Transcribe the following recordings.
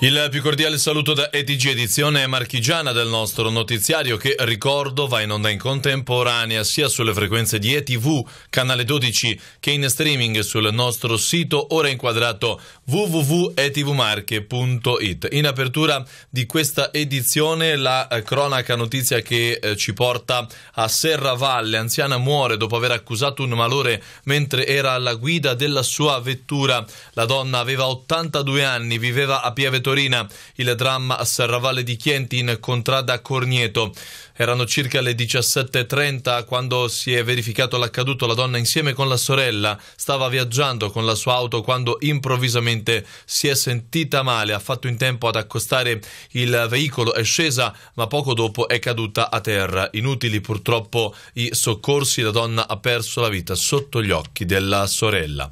Il più cordiale saluto da ETG Edizione Marchigiana del nostro notiziario che, ricordo, va in onda in contemporanea sia sulle frequenze di ETV, canale 12, che in streaming sul nostro sito ora inquadrato www.etvmarche.it. In apertura di questa edizione la eh, cronaca notizia che eh, ci porta a Serravalle. Anziana muore dopo aver accusato un malore mentre era alla guida della sua vettura. La donna aveva 82 anni, viveva a Piave Torina, il dramma a Serravalle di Chienti in contrada Cornieto. Erano circa le 17.30 quando si è verificato l'accaduto. La donna insieme con la sorella stava viaggiando con la sua auto quando improvvisamente si è sentita male. Ha fatto in tempo ad accostare il veicolo, è scesa ma poco dopo è caduta a terra. Inutili purtroppo i soccorsi. La donna ha perso la vita sotto gli occhi della sorella.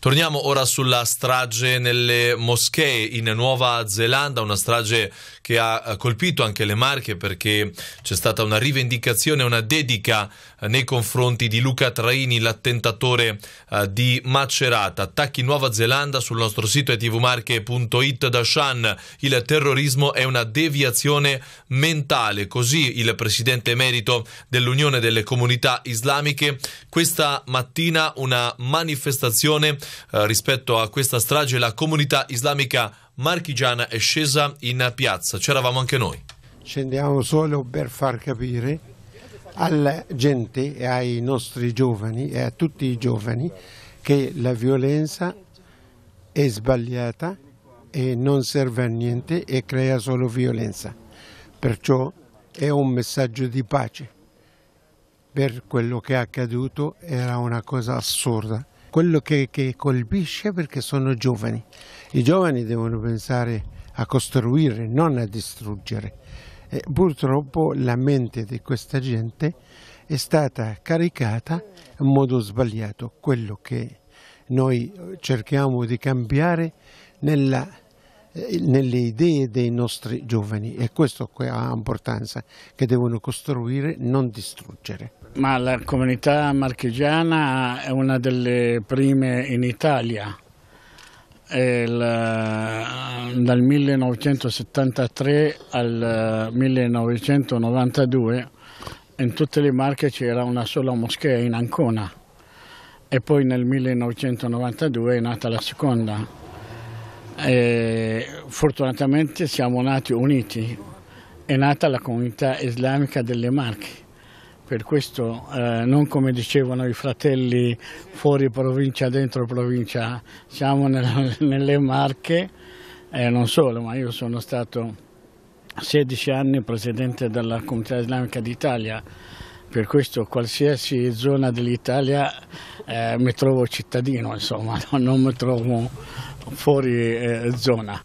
Torniamo ora sulla strage nelle moschee in Nuova Zelanda, una strage che ha eh, colpito anche le Marche perché c'è stata una rivendicazione, una dedica eh, nei confronti di Luca Traini, l'attentatore eh, di Macerata. Attacchi Nuova Zelanda sul nostro sito etvmarche.it da Shan. Il terrorismo è una deviazione mentale, così il presidente emerito dell'Unione delle Comunità Islamiche questa mattina una manifestazione rispetto a questa strage la comunità islamica marchigiana è scesa in piazza, c'eravamo anche noi. Scendiamo solo per far capire alla gente e ai nostri giovani e a tutti i giovani che la violenza è sbagliata e non serve a niente e crea solo violenza. Perciò è un messaggio di pace. Per quello che è accaduto era una cosa assurda quello che, che colpisce perché sono giovani. I giovani devono pensare a costruire, non a distruggere. E purtroppo la mente di questa gente è stata caricata in modo sbagliato, quello che noi cerchiamo di cambiare nella, eh, nelle idee dei nostri giovani e questo ha importanza, che devono costruire, non distruggere. Ma la comunità marchigiana è una delle prime in Italia. La, eh, dal 1973 al 1992 eh, in tutte le Marche c'era una sola moschea in Ancona e poi nel 1992 è nata la seconda. E fortunatamente siamo nati uniti, è nata la comunità islamica delle Marche per questo eh, non come dicevano i fratelli fuori provincia, dentro provincia, siamo nel, nelle Marche, eh, non solo, ma io sono stato 16 anni presidente della Comunità Islamica d'Italia, per questo qualsiasi zona dell'Italia eh, mi trovo cittadino, insomma, non mi trovo fuori eh, zona.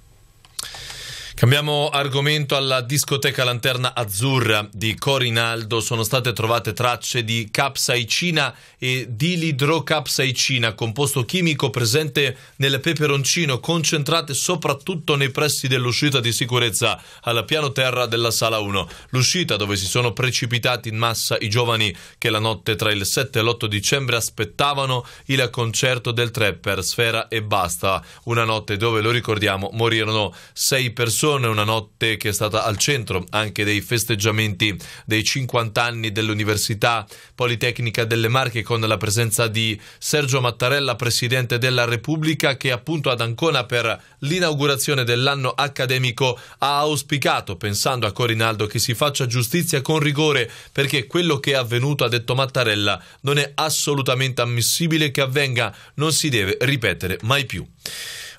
Cambiamo argomento alla discoteca Lanterna Azzurra di Corinaldo. Sono state trovate tracce di capsaicina e dilidrocapsaicina, composto chimico presente nel peperoncino, concentrate soprattutto nei pressi dell'uscita di sicurezza al piano terra della sala 1. L'uscita dove si sono precipitati in massa i giovani che la notte tra il 7 e l'8 dicembre aspettavano il concerto del trapper Sfera e Basta. Una notte dove, lo ricordiamo, morirono sei persone tradizione, una notte che è stata al centro anche dei festeggiamenti dei 50 anni dell'Università Politecnica delle Marche con la presenza di Sergio Mattarella, Presidente della Repubblica, che appunto ad Ancona per l'inaugurazione dell'anno accademico ha auspicato, pensando a Corinaldo, che si faccia giustizia con rigore perché quello che è avvenuto, ha detto Mattarella, non è assolutamente ammissibile che avvenga, non si deve ripetere mai più.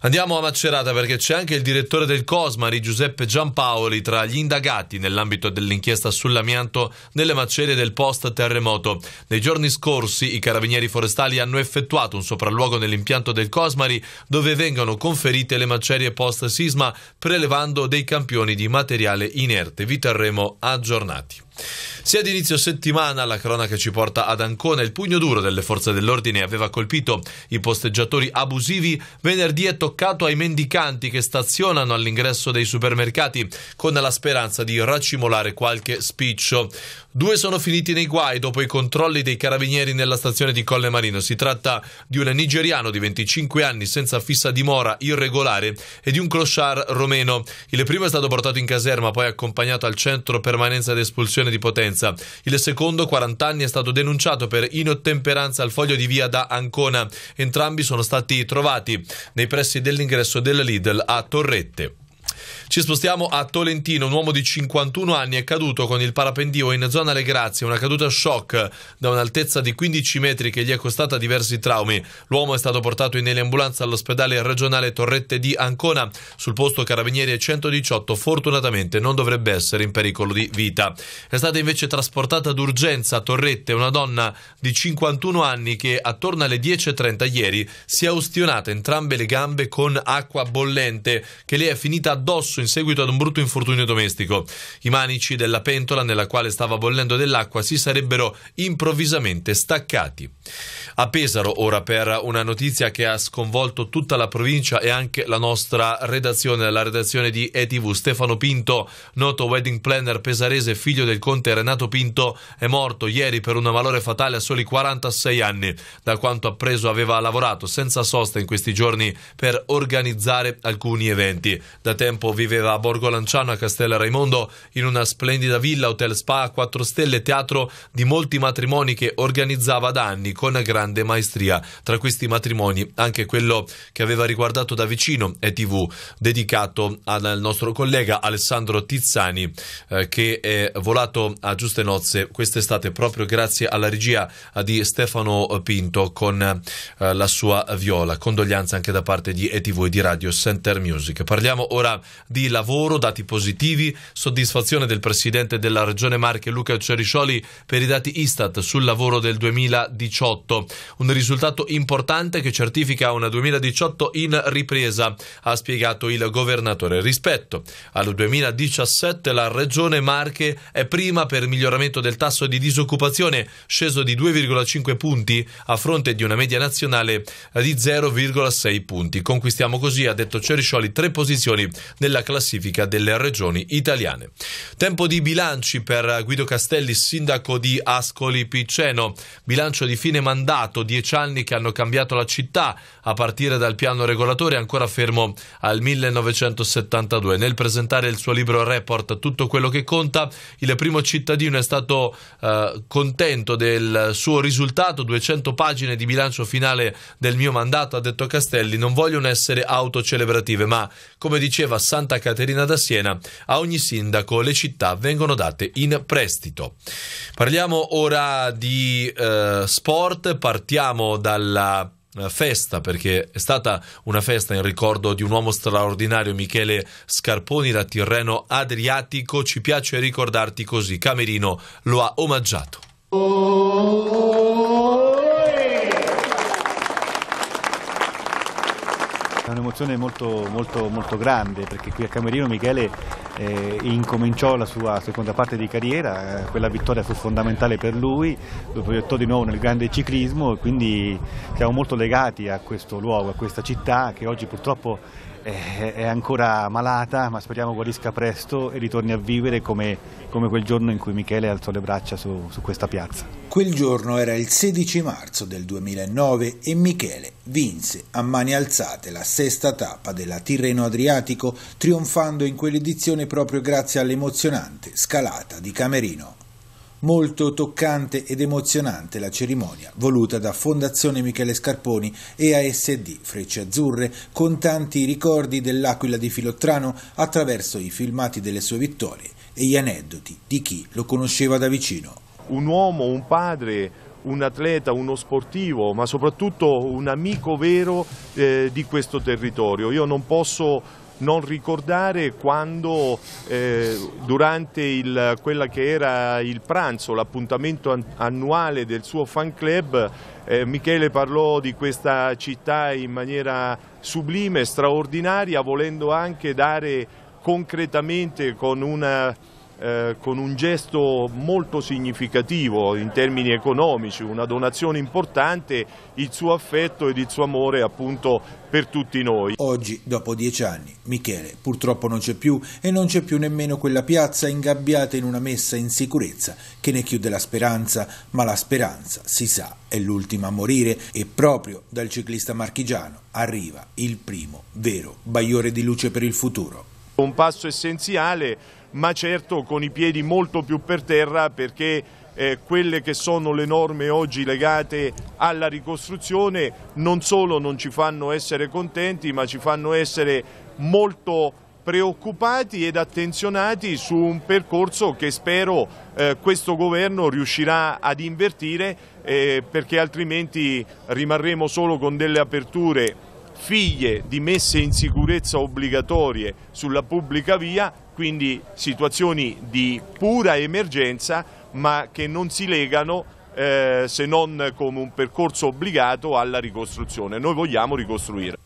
Andiamo a Macerata perché c'è anche il direttore del Cosmari, Giuseppe Giampaoli, tra gli indagati nell'ambito dell'inchiesta sull'amianto nelle macerie del post-terremoto. Nei giorni scorsi i carabinieri forestali hanno effettuato un sopralluogo nell'impianto del Cosmari dove vengono conferite le macerie post-sisma prelevando dei campioni di materiale inerte. Vi terremo aggiornati. Sia ad inizio settimana la cronaca ci porta ad Ancona. Il pugno duro delle forze dell'ordine aveva colpito i posteggiatori abusivi. Venerdì è toccato ai mendicanti che stazionano all'ingresso dei supermercati con la speranza di racimolare qualche spiccio. Due sono finiti nei guai dopo i controlli dei carabinieri nella stazione di Colle Marino. Si tratta di un nigeriano di 25 anni senza fissa dimora irregolare e di un clochard romeno. Il primo è stato portato in caserma, poi accompagnato al centro permanenza ed espulsione di potenza Vicenza. Il secondo, 40 anni, è stato denunciato per inottemperanza al foglio di via da Ancona. Entrambi sono stati trovati nei pressi dell'ingresso della Lidl a Torrette. Ci spostiamo a Tolentino, un uomo di 51 anni è caduto con il parapendio in zona Le Grazie, una caduta shock da un'altezza di 15 metri che gli è costata diversi traumi. L'uomo è stato portato in eliambulanza all'ospedale regionale Torrette di Ancona, sul posto Carabinieri 118 fortunatamente non dovrebbe essere in pericolo di vita. È stata invece trasportata d'urgenza a Torrette una donna di 51 anni che attorno alle 10.30 ieri si è ustionata entrambe le gambe con acqua bollente che le è finita addosso in seguito ad un brutto infortunio domestico. I manici della pentola nella quale stava bollendo dell'acqua si sarebbero improvvisamente staccati. A Pesaro, ora per una notizia che ha sconvolto tutta la provincia e anche la nostra redazione, la redazione di ETV, Stefano Pinto, noto wedding planner pesarese, figlio del conte Renato Pinto, è morto ieri per un malore fatale a soli 46 anni. Da quanto appreso aveva lavorato senza sosta in questi giorni per organizzare alcuni eventi. Da tempo vive viveva a Borgo Lanciano a Castel Raimondo in una splendida villa, hotel spa a 4 stelle, teatro di molti matrimoni che organizzava da anni con grande maestria. Tra questi matrimoni anche quello che aveva riguardato da vicino ETV, dedicato al nostro collega Alessandro Tizzani eh, che è volato a giuste nozze quest'estate proprio grazie alla regia di Stefano Pinto con eh, la sua viola. Condoglianze anche da parte di ETV e di Radio Center Music. Parliamo ora di lavoro, dati positivi, soddisfazione del Presidente della Regione Marche Luca Ceriscioli per i dati Istat sul lavoro del 2018, un risultato importante che certifica una 2018 in ripresa, ha spiegato il governatore. Rispetto al 2017 la Regione Marche è prima per miglioramento del tasso di disoccupazione, sceso di 2,5 punti a fronte di una media nazionale di 0,6 punti. Conquistiamo così, ha detto Ceriscioli, tre posizioni nella classifica delle regioni italiane. Tempo di bilanci per Guido Castelli, sindaco di Ascoli Piceno. Bilancio di fine mandato, dieci anni che hanno cambiato la città a partire dal piano regolatore ancora fermo al 1972. Nel presentare il suo libro report Tutto quello che conta, il primo cittadino è stato eh, contento del suo risultato, 200 pagine di bilancio finale del mio mandato, ha detto Castelli, non vogliono essere autocelebrative, ma come diceva Santa Santa Caterina da Siena. A ogni sindaco le città vengono date in prestito. Parliamo ora di eh, sport, partiamo dalla eh, festa perché è stata una festa in ricordo di un uomo straordinario Michele Scarponi da Tirreno Adriatico ci piace ricordarti così Camerino lo ha omaggiato oh, un'emozione molto, molto, molto grande perché qui a Camerino Michele eh, incominciò la sua seconda parte di carriera, eh, quella vittoria fu fondamentale per lui, lo proiettò di nuovo nel grande ciclismo e quindi siamo molto legati a questo luogo, a questa città che oggi purtroppo eh, è ancora malata ma speriamo guarisca presto e ritorni a vivere come, come quel giorno in cui Michele alzò le braccia su, su questa piazza. Quel giorno era il 16 marzo del 2009 e Michele vinse a mani alzate la sesta tappa della Tirreno Adriatico trionfando in quell'edizione stagione proprio grazie all'emozionante scalata di Camerino. Molto toccante ed emozionante la cerimonia voluta da Fondazione Michele Scarponi e ASD Frecce Azzurre con tanti ricordi dell'Aquila di Filottrano attraverso i filmati delle sue vittorie e gli aneddoti di chi lo conosceva da vicino. Un uomo, un padre, un atleta, uno sportivo, ma soprattutto un amico vero eh, di questo territorio. Io non posso non ricordare quando eh, durante il, quella che era il pranzo, l'appuntamento annuale del suo fan club, eh, Michele parlò di questa città in maniera sublime, straordinaria, volendo anche dare concretamente con una eh, con un gesto molto significativo in termini economici, una donazione importante, il suo affetto ed il suo amore appunto per tutti noi. Oggi, dopo dieci anni, Michele purtroppo non c'è più e non c'è più nemmeno quella piazza ingabbiata in una messa in sicurezza che ne chiude la speranza, ma la speranza, si sa, è l'ultima a morire e proprio dal ciclista marchigiano arriva il primo vero bagliore di luce per il futuro. Un passo essenziale ma certo con i piedi molto più per terra perché eh, quelle che sono le norme oggi legate alla ricostruzione non solo non ci fanno essere contenti ma ci fanno essere molto preoccupati ed attenzionati su un percorso che spero eh, questo governo riuscirà ad invertire eh, perché altrimenti rimarremo solo con delle aperture figlie di messe in sicurezza obbligatorie sulla pubblica via, quindi situazioni di pura emergenza ma che non si legano eh, se non come un percorso obbligato alla ricostruzione. Noi vogliamo ricostruire.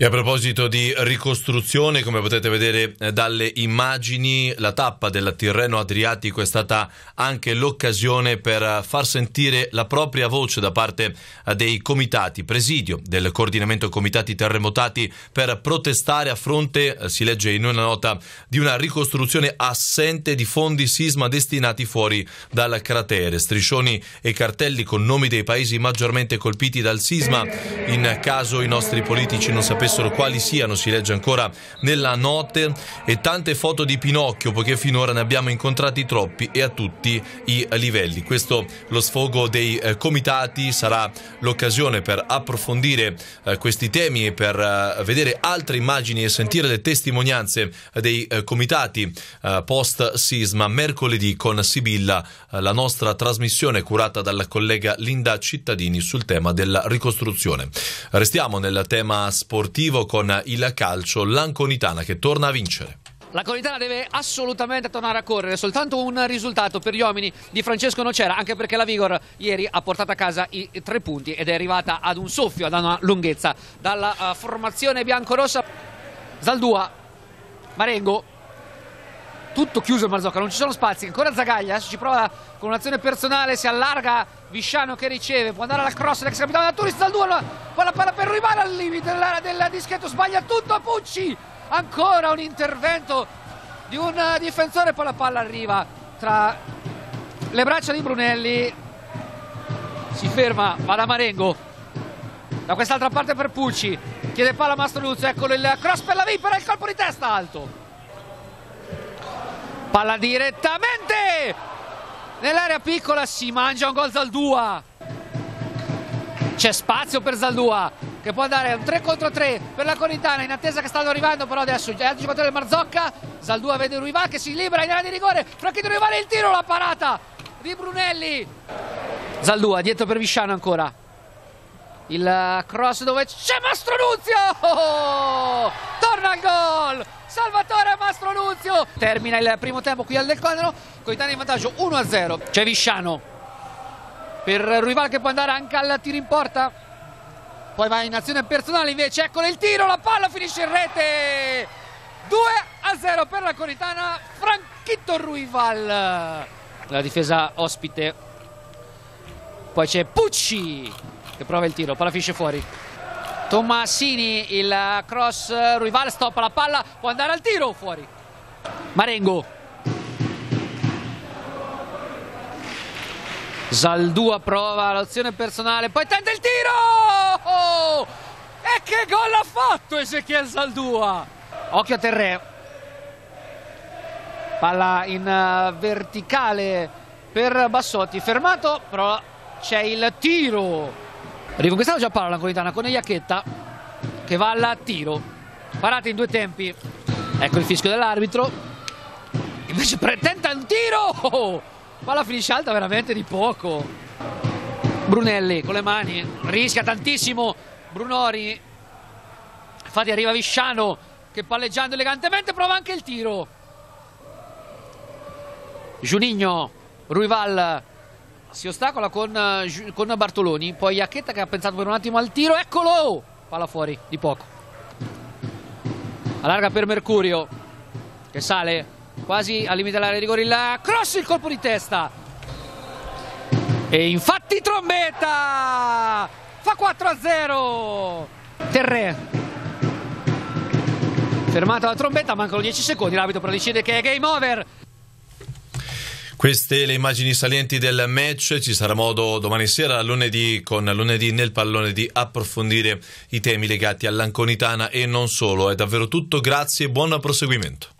E a proposito di ricostruzione, come potete vedere eh, dalle immagini, la tappa del Tirreno Adriatico è stata anche l'occasione per eh, far sentire la propria voce da parte eh, dei comitati, presidio del coordinamento comitati terremotati per protestare a fronte, si legge in una nota, di una ricostruzione assente di fondi sisma destinati fuori dal cratere. Striscioni e cartelli con nomi dei paesi maggiormente colpiti dal sisma in caso i nostri politici non sapessero riflessero quali siano, si legge ancora nella notte, e tante foto di Pinocchio, poiché finora ne abbiamo incontrati troppi e a tutti i livelli. Questo lo sfogo dei eh, comitati sarà l'occasione per approfondire eh, questi temi e per eh, vedere altre immagini e sentire le testimonianze dei eh, comitati eh, post sisma mercoledì con Sibilla, eh, la nostra trasmissione curata dalla collega Linda Cittadini sul tema della ricostruzione. Restiamo nel tema sportivo sportivo con il calcio, l'Anconitana che torna a vincere. La Colitana deve assolutamente tornare a correre, soltanto un risultato per gli uomini di Francesco Nocera, anche perché la Vigor ieri ha portato a casa i tre punti ed è arrivata ad un soffio, ad una lunghezza, dalla eh, formazione biancorossa. Zaldua, Marengo, tutto chiuso il Marzocca, non ci sono spazi, ancora Zagaglia, ci prova con un'azione personale si allarga Visciano che riceve, può andare alla cross l'ex capitano da Turis dal duello, poi la palla per rimane al limite dell'area del dischetto, sbaglia tutto a Pucci, ancora un intervento di un eh, difensore, poi la palla arriva tra le braccia di Brunelli, si ferma, va da Marengo, da quest'altra parte per Pucci, chiede palla a Mastroluzzo, eccolo il cross per la Vipera, il colpo di testa alto. Palla direttamente Nell'area piccola si mangia un gol Zaldua. C'è spazio per Zaldua che può andare un 3 contro 3 per la Coritana in attesa che stanno arrivando però adesso gli altri giocatori del Marzocca. Zaldua vede Ruivà che si libera in area di rigore. Franchino Rivale il tiro, la parata di Brunelli. Zaldua dietro per Visciano ancora il cross dove c'è Mastronuzio! Oh! Torna al gol! Salvatore Mastro Nunzio! Termina il primo tempo qui al Del Conero, Coitani in vantaggio 1-0. C'è Visciano per Ruival che può andare anche al tiro in porta. Poi va in azione personale invece, eccolo il tiro, la palla finisce in rete! 2-0 per la Coritana, Franchito Ruival. La difesa ospite. Poi c'è Pucci che prova il tiro, palla finisce fuori. Tommasini, il cross, Ruival stoppa la palla, può andare al tiro fuori. Marengo. Zaldua prova l'azione personale, poi tende il tiro! Oh! E che gol ha fatto Ezechiel Zaldua! Occhio a Terre. Palla in eh, verticale per Bassotti, fermato, però c'è il tiro Riconquistato già palla la Coritana con Iacchetta che va al tiro. parata in due tempi. Ecco il fischio dell'arbitro. Invece pretenta un tiro! Oh, palla finisce alta veramente di poco. Brunelli con le mani, rischia tantissimo Brunori. Infatti arriva Visciano che palleggiando elegantemente prova anche il tiro. Giunigno, Ruival si ostacola con, eh, con Bartoloni, poi Iacchetta che ha pensato per un attimo al tiro, eccolo! Palla fuori di poco. Allarga per Mercurio che sale quasi al limite dell'area di Gorilla cross, il colpo di testa. E infatti trombetta! Fa 4 a 0! Terre. Fermata la trombetta, mancano 10 secondi, l'abito però decide che è game over. Queste le immagini salienti del match, ci sarà modo domani sera, lunedì con lunedì nel pallone di approfondire i temi legati all'Anconitana e non solo. È davvero tutto, grazie e buon proseguimento.